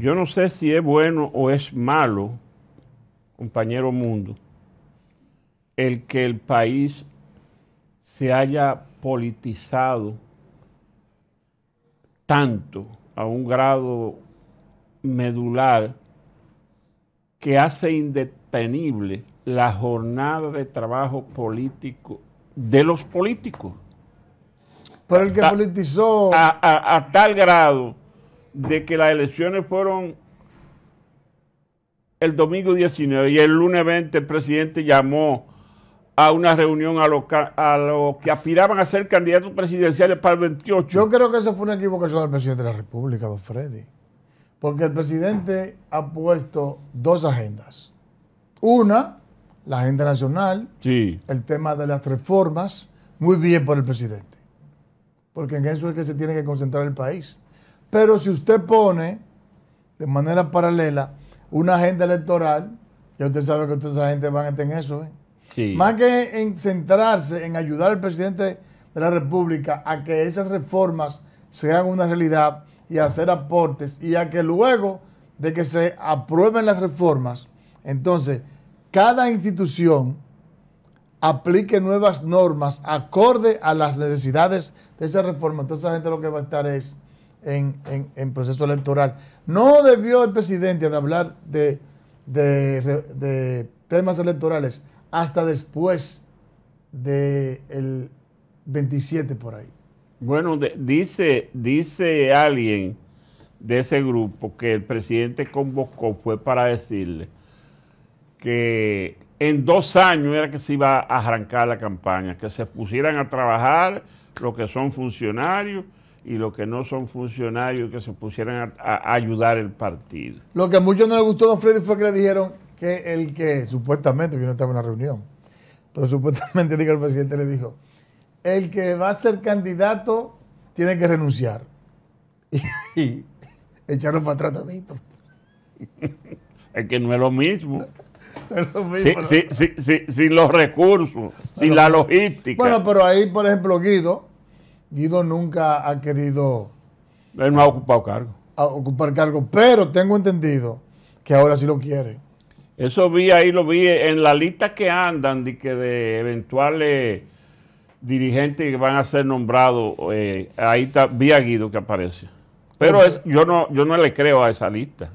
Yo no sé si es bueno o es malo, compañero mundo, el que el país se haya politizado tanto a un grado medular que hace indetenible la jornada de trabajo político de los políticos. Pero el que politizó... a tal grado de que las elecciones fueron el domingo 19 y el lunes 20 el presidente llamó a una reunión a los, a que aspiraban a ser candidatos presidenciales para el 28. Yo creo que eso fue una equivocación del presidente de la República, don Freddy. Porque el presidente ha puesto dos agendas. Una, la agenda nacional, el tema de las reformas, muy bien por el presidente. Porque en eso es que se tiene que concentrar el país. Pero si usted pone de manera paralela una agenda electoral, ya usted sabe que toda esa gente va a estar en eso. ¿eh? Más que en centrarse en ayudar al presidente de la República a que esas reformas sean una realidad y hacer aportes y a que luego de que se aprueben las reformas, entonces cada institución aplique nuevas normas acorde a las necesidades de esa reforma. Entonces la gente lo que va a estar es en, proceso electoral. No debió el presidente hablar de, de, temas electorales hasta después del 27 por ahí. Bueno, dice, dice alguien de ese grupo que el presidente convocó fue para decirle que en dos años era que se iba a arrancar la campaña, que se pusieran a trabajar los que son funcionarios y los que no son funcionarios que se pusieran a, ayudar el partido. Lo que a muchos no les gustó, don Freddy, fue que le dijeron que el que supuestamente, yo no estaba en una reunión, pero supuestamente el presidente le dijo, el que va a ser candidato tiene que renunciar. Y, echarlo para tratamiento Es que no es lo mismo. No es lo mismo sin, los recursos, sin la logística. Bueno, pero ahí, por ejemplo, Guido, Guido nunca ha querido... Él no ha ocupado cargo. A ocupar cargo, pero tengo entendido que ahora sí lo quiere. Eso vi ahí, lo vi en la lista que andan de, que de eventuales dirigentes que van a ser nombrados. Eh, ahí está, vi a Guido que aparece. Pero yo, no, yo no le creo a esa lista.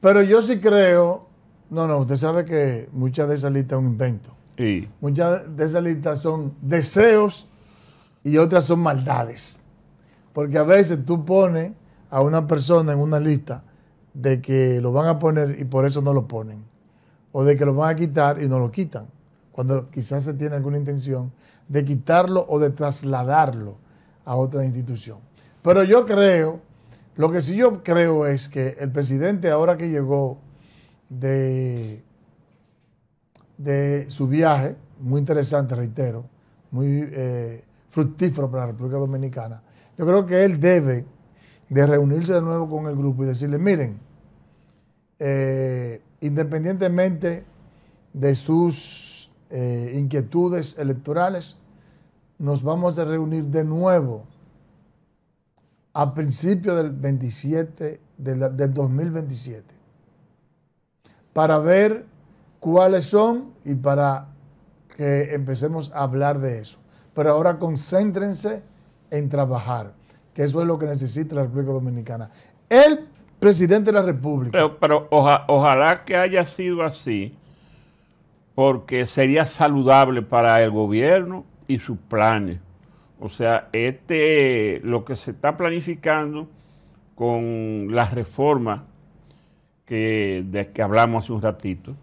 Pero yo sí creo. No, no, usted sabe que muchas de esas listas son un invento. Sí. Muchas de esas listas son deseos y otras son maldades. Porque a veces tú pones a una persona en una lista de que lo van a poner y por eso no lo ponen. O de que lo van a quitar y no lo quitan. Cuando quizás se tiene alguna intención de quitarlo o de trasladarlo a otra institución. Pero yo creo, lo que sí yo creo es que el presidente ahora que llegó de, de su viaje, muy interesante, reitero, muy... Eh, fructífero para la República Dominicana. Yo creo que él debe de reunirse de nuevo con el grupo y decirle, miren, eh, independientemente de sus eh, inquietudes electorales, nos vamos a reunir de nuevo a principios del 27, del 2027, para ver cuáles son y para que empecemos a hablar de eso. Pero ahora concéntrense en trabajar, que eso es lo que necesita la República Dominicana. El presidente de la República. Pero, ojalá que haya sido así, porque sería saludable para el gobierno y sus planes. O sea, este, lo que se está planificando con las reformas que, de que hablamos hace un ratito,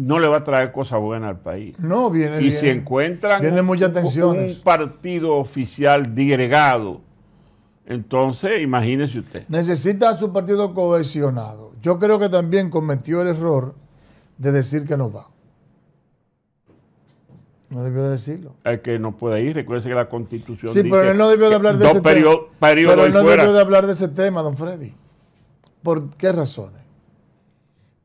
no le va a traer cosas buenas al país. No, viene. Y si encuentran un partido oficial digregado, entonces imagínese usted. Necesita a su partido cohesionado. Yo creo que también cometió el error de decir que no va. No debió de decirlo. Es que no puede ir, recuerde que la constitución. Sí, pero él no debió de hablar de ese tema. pero no debió de hablar de ese tema, don Freddy. ¿Por qué razones?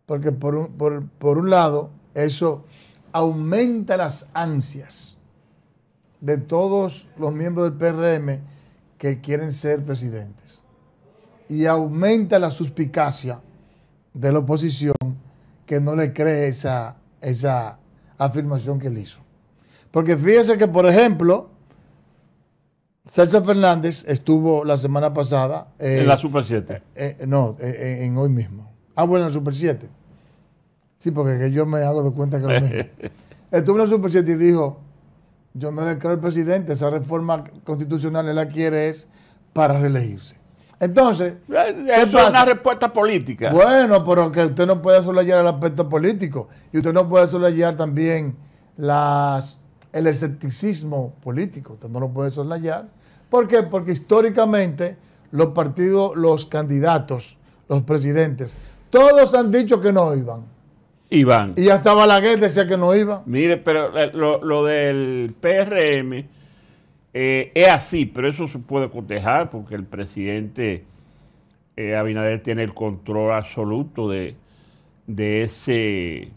Porque por un, lado, eso aumenta las ansias de todos los miembros del PRM que quieren ser presidentes. Y aumenta la suspicacia de la oposición que no le cree esa, esa afirmación que él hizo. Porque fíjese que, por ejemplo, Sergio Fernández estuvo la semana pasada. Eh, en la Super 7. Eh, eh, no, en hoy mismo. Ah, bueno, el Super 7. Sí, porque yo me hago de cuenta que lo mismo. Estuvo en el Super 7 y dijo, yo no le creo al presidente, esa reforma constitucional él la quiere es para reelegirse. Entonces, es una respuesta política. Bueno, pero que usted no puede soslayar el aspecto político y usted no puede soslayar también las, el escepticismo político. Usted no lo puede soslayar. ¿Por qué? Porque históricamente los partidos, los candidatos, los presidentes, todos han dicho que no iban. Iban. Y hasta Balaguer decía que no iban. Mire, pero eh, lo, del PRM eh, es así, pero eso se puede cotejar porque el presidente eh, Abinader tiene el control absoluto de, ese,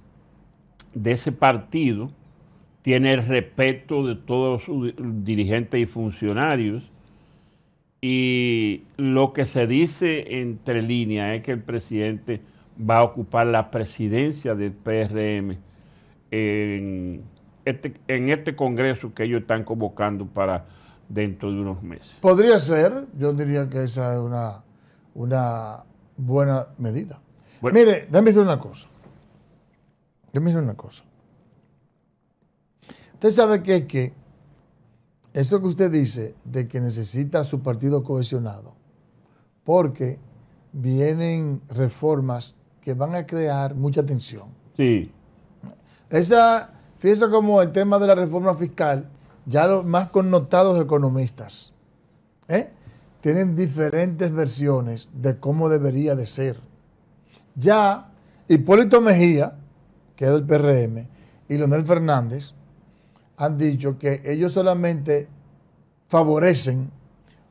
de ese partido, tiene el respeto de todos sus dirigentes y funcionarios y lo que se dice entre líneas es que el presidente va a ocupar la presidencia del PRM este, en este, Congreso que ellos están convocando para dentro de unos meses. Podría ser, yo diría que esa es una, una buena medida. Mire, déjame decir una cosa. Déjame decir una cosa. Usted sabe que es que eso que usted dice de que necesita su partido cohesionado, porque vienen reformas que van a crear mucha tensión. Sí. Esa, fíjese como el tema de la reforma fiscal, ya los más connotados economistas, ¿eh? tienen diferentes versiones de cómo debería de ser. Ya Hipólito Mejía, que es del PRM, y Leonel Fernández, han dicho que ellos solamente favorecen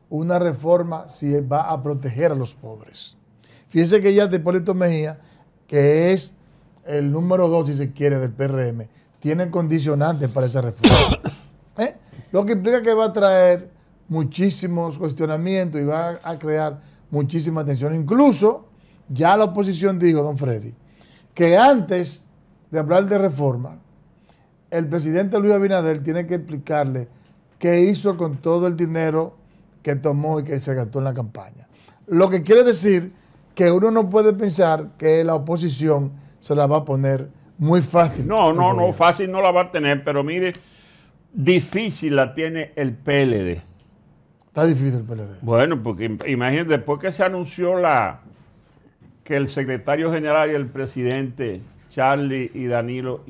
una reforma si va a proteger a los pobres. Fíjense que ya de Hipólito Mejía, que es el número dos, si se quiere, del PRM, tiene condicionantes para esa reforma. ¿Eh? Lo que implica que va a traer muchísimos cuestionamientos y va a crear muchísima tensión. Incluso ya la oposición dijo, don Freddy, que antes de hablar de reforma, el presidente Luis Abinader tiene que explicarle qué hizo con todo el dinero que tomó y que se gastó en la campaña. Lo que quiere decir que uno no puede pensar que la oposición se la va a poner muy fácil. No, no, no, fácil no la va a tener, pero mire, difícil la tiene el PLD. Está difícil el PLD. Bueno, porque imagínense, después que se anunció la que el secretario general y el presidente Charlie y Danilo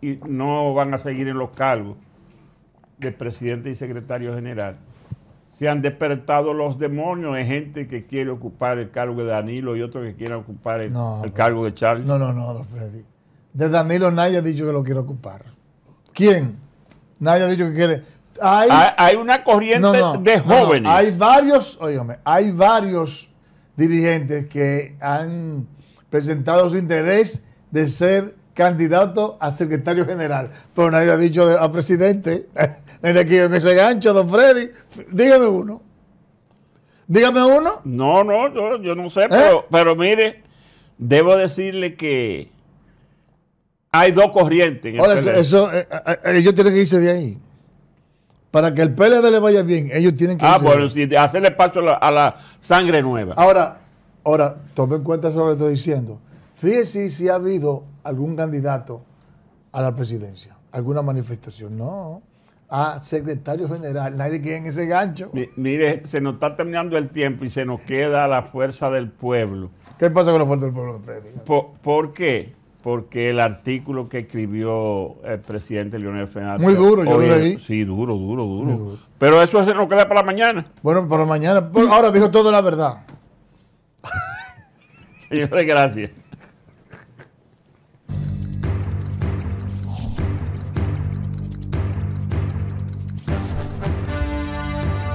y no van a seguir en los cargos de presidente y secretario general. Se han despertado los demonios, hay gente que quiere ocupar el cargo de Danilo y otro que quiere ocupar el, cargo de Charles No, no, no, Freddy. De Danilo nadie ha dicho que lo quiere ocupar. ¿Quién? Nadie ha dicho que quiere. Hay, una corriente de jóvenes. hay varios, hay varios dirigentes que han presentado su interés de ser candidato a secretario general. Pero nadie ha dicho a presidente. desde aquí en ese gancho, don Freddy. Dígame uno. Dígame uno. No, no, yo, no sé, ¿Eh? pero, pero mire, debo decirle que hay dos corrientes. En eso, eh, eh, ellos tienen que irse de ahí. Para que el PLD le vaya bien, ellos tienen que. Ah, irse bueno, hacerle paso a la, sangre nueva. Ahora, ahora, tome en cuenta eso que estoy diciendo. Fíjese si ha habido algún candidato a la presidencia, alguna manifestación. No, a secretario general. Nadie quiere en ese gancho. mire, se nos está terminando el tiempo y se nos queda la fuerza del pueblo. ¿Qué pasa con la fuerza del pueblo? Por, ¿Por, qué? Porque el artículo que escribió el presidente Leonel Fernández. Muy duro, yo lo leí. Sí, duro, duro, duro. Pero eso se nos queda para la mañana. Bueno, para la mañana. Ahora dijo toda la verdad. Señores, gracias.